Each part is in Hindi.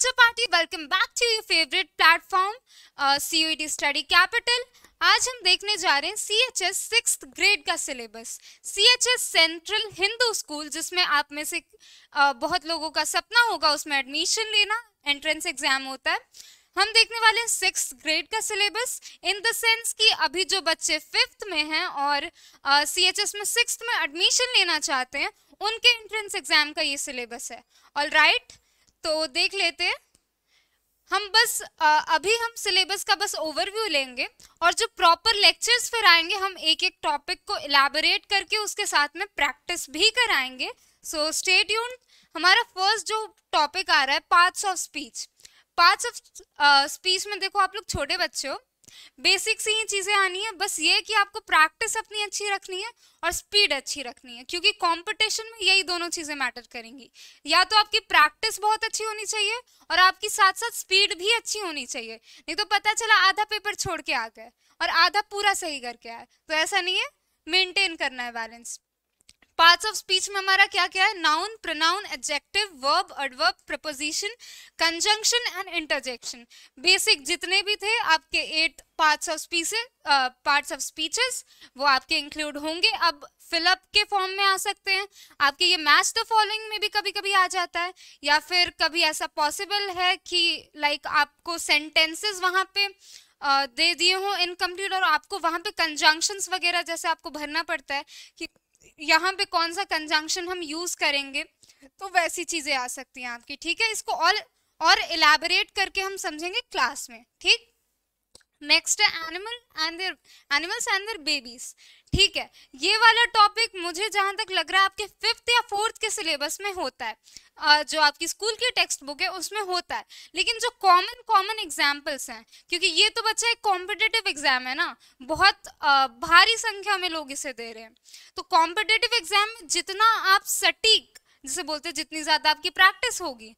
बच्चों welcome back to your favourite platform C U T study capital आज हम देखने जा रहे हैं C H S six grade का syllabus C H S Central Hindu School जिसमें आप में से uh, बहुत लोगों का सपना होगा उसमें एडमिशन लेना एंट्रेंस एग्जाम होता है हम देखने वाले हैं सिक्स ग्रेड का सिलेबस इन द सेंस कि अभी जो बच्चे फिफ्थ में हैं और सी एच एस में सिक्स में एडमिशन लेना चाहते हैं उनके एंट्रेंस एग्जाम का ये सिलेबस है ऑल राइट right? तो देख लेते हैं हम बस अभी हम सिलेबस का बस ओवरव्यू लेंगे और जो प्रॉपर लेक्चर्स फिर आएंगे हम एक एक टॉपिक को इलाबोरेट करके उसके साथ में प्रैक्टिस भी कराएंगे सो स्टे ट्यून हमारा फर्स्ट जो टॉपिक आ रहा है parts of speech parts of speech में देखो आप लोग छोटे बच्चे हो बेसिक सी ही चीज़ें आनी है बस ये कि आपको प्रैक्टिस अपनी अच्छी रखनी है और स्पीड अच्छी रखनी है क्योंकि कंपटीशन में यही दोनों चीज़ें मैटर करेंगी या तो आपकी प्रैक्टिस बहुत अच्छी होनी चाहिए और आपकी साथ साथ स्पीड भी अच्छी होनी चाहिए नहीं तो पता चला आधा पेपर छोड़ के आ गए और आधा पूरा सही करके आए तो ऐसा नहीं है मेनटेन करना है बैलेंस पार्ट्स ऑफ स्पीच में हमारा क्या क्या है noun pronoun adjective verb adverb preposition conjunction and interjection basic जितने भी थे आपके eight parts of speech parts of speeches वो आपके इंक्लूड होंगे अब फिलअप के फॉर्म में आ सकते हैं आपके ये मैच द फॉलोइंग में भी कभी कभी आ जाता है या फिर कभी ऐसा पॉसिबल है कि लाइक like, आपको सेंटेंसेस वहाँ पे uh, दे दिए हों इनकम्प्लीट और आपको वहाँ पे कंजंक्शंस वगैरह जैसे आपको भरना पड़ता है कि यहाँ पे कौन सा कंजंक्शन हम यूज़ करेंगे तो वैसी चीज़ें आ सकती हैं आपकी ठीक है इसको और और इलेबरेट करके हम समझेंगे क्लास में ठीक नेक्स्ट है animal and their animals and their babies ठीक है ये वाला टॉपिक मुझे जहाँ तक लग रहा है आपके फिफ्थ या फोर्थ के सिलेबस में होता है जो आपकी स्कूल की टेक्स्ट बुक है उसमें होता है लेकिन जो कॉमन कॉमन एग्जाम्पल्स हैं क्योंकि ये तो बच्चा एक कॉम्पिटेटिव एग्जाम है ना बहुत भारी संख्या में लोग इसे दे रहे हैं तो कॉम्पिटेटिव एग्जाम जितना आप सटीक जिसे बोलते हैं जितनी ज़्यादा आपकी प्रैक्टिस होगी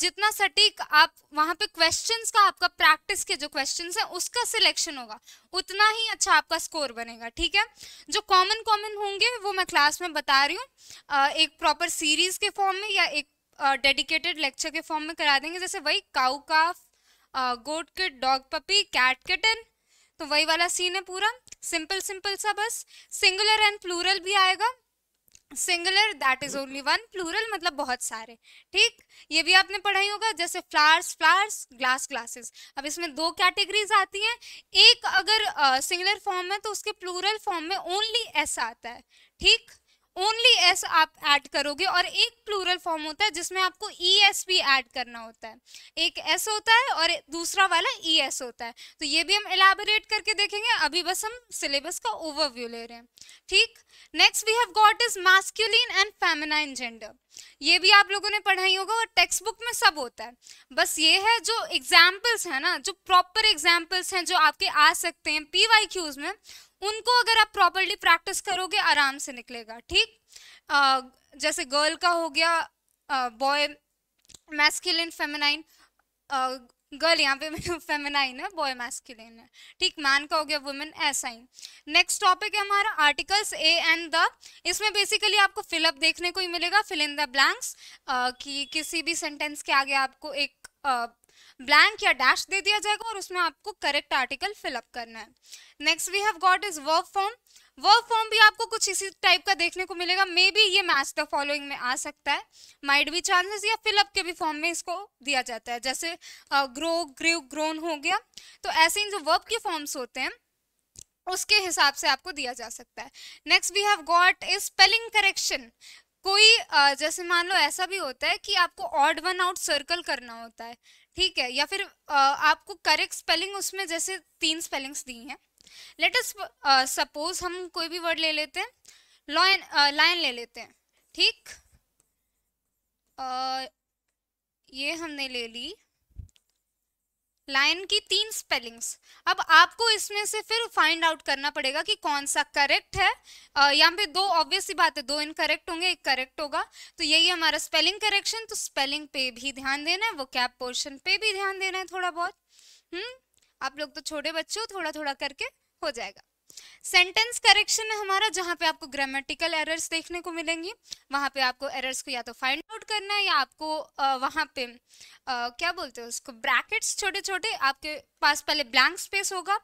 जितना सटीक आप वहाँ पे क्वेश्चंस का आपका प्रैक्टिस के जो क्वेश्चंस है उसका सिलेक्शन होगा उतना ही अच्छा आपका स्कोर बनेगा ठीक है जो कॉमन कॉमन होंगे वो मैं क्लास में बता रही हूँ एक प्रॉपर सीरीज के फॉर्म में या एक डेडिकेटेड लेक्चर के फॉर्म में करा देंगे जैसे वही cow calf goat kid dog puppy cat kitten तो वही वाला सीन है पूरा सिंपल सिंपल सा बस सिंगुलर एंड प्लूरल भी आएगा singular that is only one plural मतलब बहुत सारे ठीक ये भी आपने पढ़ा ही होगा जैसे फ्लावर्स फ्लावर्स ग्लास ग्लासेस अब इसमें दो कैटेगरीज आती हैं एक अगर सिंगुलर uh, फॉर्म है तो उसके प्लूरल फॉर्म में ओनली ऐसा आता है ठीक ओनली एस आप ऐड करोगे और एक प्लूरल फॉर्म होता है जिसमें आपको ई e एस भी ऐड करना होता है एक एस होता है और दूसरा वाला ई e एस होता है तो ये भी हम एलेबोरेट करके देखेंगे अभी बस हम सिलेबस का ओवरव्यू ले रहे हैं ठीक next we have got is masculine and feminine gender ये भी आप लोगों ने पढ़ा ही होगा और टेक्स्ट बुक में सब होता है बस ये है जो एग्जाम्पल्स हैं ना जो प्रॉपर एग्जाम्पल्स हैं जो आपके आ सकते हैं पी वाई क्यूज में उनको अगर आप प्रॉपरली प्रैक्टिस करोगे आराम से निकलेगा ठीक जैसे गर्ल का हो गया बॉय मैस्किलिन फेमिनाइन गर्ल यहाँ पे फेमेनाइन है बॉय मैस्कुलिन है ठीक मैन का हो गया वुमेन ऐसा ही नेक्स्ट टॉपिक है हमारा आर्टिकल्स ए एंड द इसमें बेसिकली आपको फिलअप देखने को ही मिलेगा फिल इन द ब्लैंक्स कि किसी भी सेंटेंस के आगे आपको एक ब्लैंक uh, या डैश दे दिया जाएगा और उसमें आपको करेक्ट आर्टिकल फिलअप करना है next we have got is work form work form भी आपको कुछ इसी टाइप का देखने को मिलेगा मे बी ये मैच द फॉलोइंग में आ सकता है माइड भी चांसेस या फिलअप के भी फॉर्म में इसको दिया जाता है जैसे ग्रो ग्रू ग्रोन हो गया तो ऐसे इन जो वर्ब के फॉर्म्स होते हैं उसके हिसाब से आपको दिया जा सकता है next we have got is spelling correction कोई जैसे मान लो ऐसा भी होता है कि आपको ऑड वन आउट सर्कल करना होता है ठीक है या फिर आपको करेक्ट स्पेलिंग उसमें जैसे तीन स्पेलिंग्स दी हैं लेट अस सपोज हम कोई भी वर्ड ले लेते हैं लॉयन लायन uh, ले लेते हैं ठीक uh, ये हमने ले ली लाइन की तीन स्पेलिंग्स अब आपको इसमें से फिर फाइंड आउट करना पड़ेगा कि कौन सा करेक्ट है uh, यहाँ पे दो ऑब्वियस सी बात है दो इनकरेक्ट होंगे एक करेक्ट होगा तो यही हमारा स्पेलिंग करेक्शन तो स्पेलिंग पे भी ध्यान देना है वो कैप पोर्शन पे भी ध्यान देना है थोड़ा बहुत हम्म आप लोग तो छोटे बच्चे हो थोड़ा थोड़ा करके हो जाएगा सेंटेंस करेक्शन है हमारा जहाँ पे आपको ग्रामेटिकल एरर्स देखने को मिलेंगी वहाँ पे आपको एरर्स को या तो फाइंड आउट करना है या आपको वहाँ पे आ, क्या बोलते हैं उसको ब्रैकेट्स छोटे छोटे आपके पास पहले ब्लैंक स्पेस होगा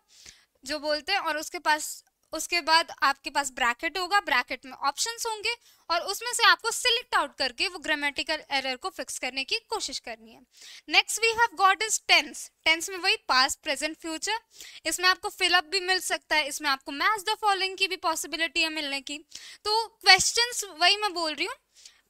जो बोलते हैं और उसके पास उसके बाद आपके पास ब्रैकेट होगा ब्रैकेट में ऑप्शंस होंगे और उसमें से आपको सिलेक्ट आउट करके वो ग्रामेटिकल एरर को फिक्स करने की कोशिश करनी है next we have got is tense tense में वही पास्ट प्रेजेंट फ्यूचर इसमें आपको फिलअप भी मिल सकता है इसमें आपको मैच द फॉलोइंग की भी पॉसिबिलिटी है मिलने की तो क्वेश्चन वही मैं बोल रही हूँ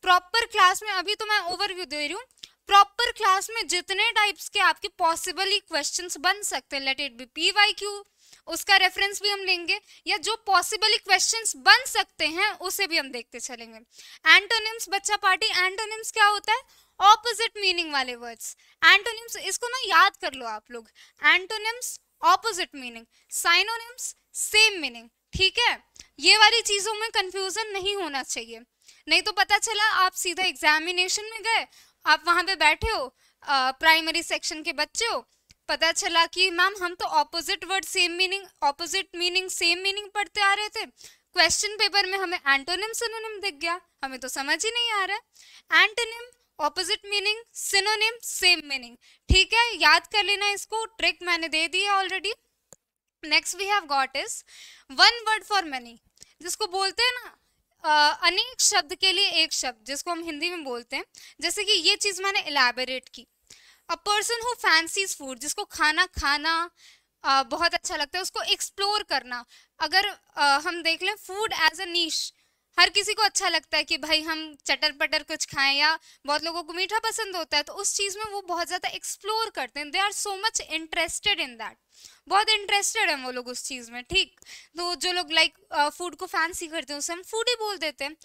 प्रॉपर क्लास में अभी तो मैं ओवरव्यू दे रही हूँ प्रॉपर क्लास में जितने टाइप्स के आपके पॉसिबली क्वेश्चंस बन सकते हैं let it be P Y Q उसका रेफरेंस भी हम लेंगे या जो पॉसिबली क्वेश्चंस बन सकते हैं उसे भी हम देखते चलेंगे एंटोनिम्स बच्चा पार्टी एंटोनिम्स क्या होता है ऑपोजिट मीनिंग वाले वर्ड्स एंटोनिम्स इसको ना याद कर लो आप लोग antonyms opposite meaning synonyms same meaning ठीक है ये वाली चीजों में कंफ्यूजन नहीं होना चाहिए नहीं तो पता चला आप सीधा एग्जामिनेशन में गए आप वहां पे बैठे हो प्राइमरी सेक्शन के बच्चे हो पता चला कि मैम हम तो opposite word same meaning opposite meaning same meaning पढ़ते आ रहे थे क्वेश्चन पेपर में हमें एंटोनिम सिनोनिम दिख गया हमें तो समझ ही नहीं आ रहा है antonym opposite meaning synonym same meaning ठीक है याद कर लेना इसको ट्रिक मैंने दे दी है already next we have got is one word for many जिसको बोलते हैं ना अनेक शब्द के लिए एक शब्द जिसको हम हिंदी में बोलते हैं जैसे कि ये चीज़ मैंने एलैबोरेट की a person who fancies food जिसको खाना खाना आ, बहुत अच्छा लगता है उसको एक्सप्लोर करना अगर आ, हम देख लें फूड एज अ नीश हर किसी को अच्छा लगता है कि भाई हम चटर पटर कुछ खाएं या बहुत लोगों को मीठा पसंद होता है तो उस चीज़ में वो बहुत ज़्यादा एक्सप्लोर करते हैं they are so much interested in that बहुत इंटरेस्टेड हैं वो लोग उस चीज़ में ठीक तो जो लोग लाइक फूड को फैंसी करते हैं उसे हम फूड ही बोल देते हैं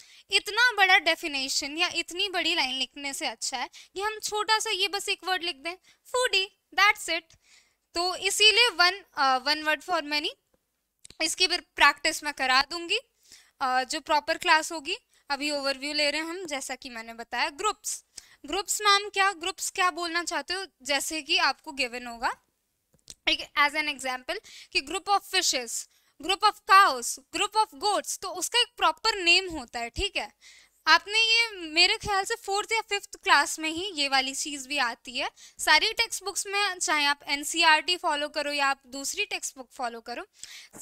इतना बड़ा डेफिनेशन या इतनी बड़ी लाइन लिखने से अच्छा है कि हम छोटा सा ये बस एक वर्ड लिख दें फूडी दैट्स इट तो इसीलिए one one word for many इसकी फिर प्रैक्टिस मैं करा दूंगी जो प्रॉपर क्लास होगी अभी ओवरव्यू ले रहे हैं हम जैसा कि मैंने बताया ग्रुप्स ग्रुप्स मैम क्या ग्रुप्स क्या बोलना चाहते हो जैसे कि आपको गिवन होगा एक एज एन एग्जाम्पल कि group of fishes group of cows group of goats तो उसका एक प्रॉपर नेम होता है ठीक है आपने ये मेरे ख्याल से फोर्थ या फिफ्थ क्लास में ही ये वाली चीज़ भी आती है सारी टेक्स्ट बुक्स में चाहे आप एन फॉलो e करो या आप दूसरी टेक्स्ट बुक फॉलो करो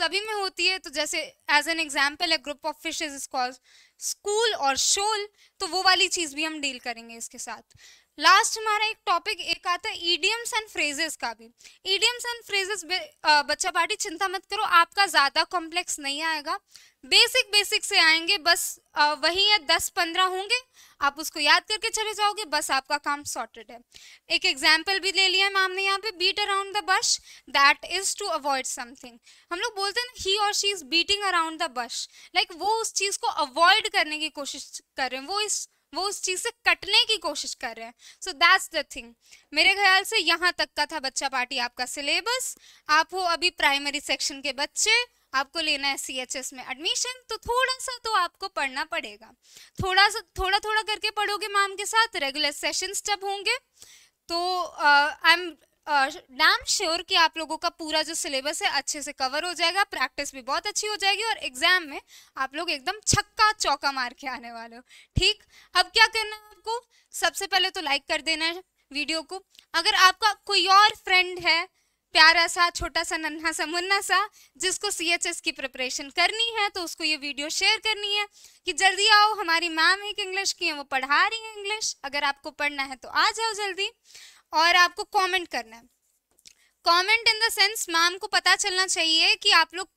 सभी में होती है तो जैसे एज एन एग्जाम्पल है group of fishes is call school और शोल तो वो वाली चीज़ भी हम डील करेंगे इसके साथ लास्ट हमारा एक टॉपिक एक आता है ईडियम्स एंड फ्रेजेस का भी ईडियम्स एंड फ्रेजेस बच्चा पार्टी चिंता मत करो आपका ज़्यादा कॉम्प्लेक्स नहीं आएगा बेसिक बेसिक से आएंगे बस वही है दस पंद्रह होंगे आप उसको याद करके चले जाओगे बस आपका काम सॉर्टेड है एक एग्जाम्पल भी ले लिया है मैम ने यहाँ पे beat around the bush that is to avoid something हम लोग बोलते हैं ही और she is beating around the bush like वो उस चीज़ को अवॉइड करने की कोशिश कर रहे हैं वो इस वो उस चीज़ से कटने की कोशिश कर रहे हैं सो दैट्स द थिंग मेरे ख्याल से यहाँ तक का था बच्चा पार्टी आपका सिलेबस आप हो अभी प्राइमरी सेक्शन के बच्चे आपको लेना है सी एच एस में एडमिशन तो थोड़ा सा तो आपको पढ़ना पड़ेगा थोड़ा सा थोड़ा थोड़ा करके पढ़ोगे मैम के साथ रेगुलर सेशन जब होंगे तो आई uh, एम नाम श्योर कि आप लोगों का पूरा जो सिलेबस है अच्छे से कवर हो जाएगा प्रैक्टिस भी बहुत अच्छी हो जाएगी और एग्जाम में आप लोग एकदम छक्का चौका मार के आने वाले हो ठीक अब क्या करना है आपको सबसे पहले तो लाइक कर देना है वीडियो को अगर आपका कोई और फ्रेंड है प्यारा सा छोटा सा नन्हा सा मुन्ना सा जिसको सी एच एस की प्रिपरेशन करनी है तो उसको ये वीडियो शेयर करनी है कि जल्दी आओ हमारी मैम एक इंग्लिश की है वो पढ़ा रही है इंग्लिश अगर आपको पढ़ना है तो आ जाओ जल्दी और आपको कमेंट करना है comment in the sense ma'am को पता चलना चाहिए कि आप लोग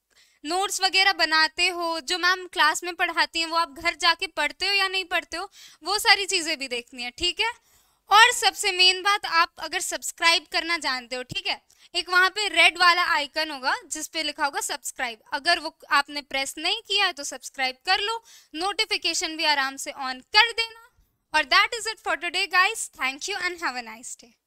नोट्स वगैरह बनाते हो जो मैम क्लास में पढ़ाती हैं वो आप घर जाके पढ़ते हो या नहीं पढ़ते हो वो सारी चीज़ें भी देखनी है ठीक है और सबसे मेन बात आप अगर सब्सक्राइब करना जानते हो ठीक है एक वहाँ पे रेड वाला आइकन होगा जिस पे लिखा होगा सब्सक्राइब अगर वो आपने प्रेस नहीं किया है तो सब्सक्राइब कर लो नोटिफिकेशन भी आराम से ऑन कर देना और that is it for today guys thank you and have a nice day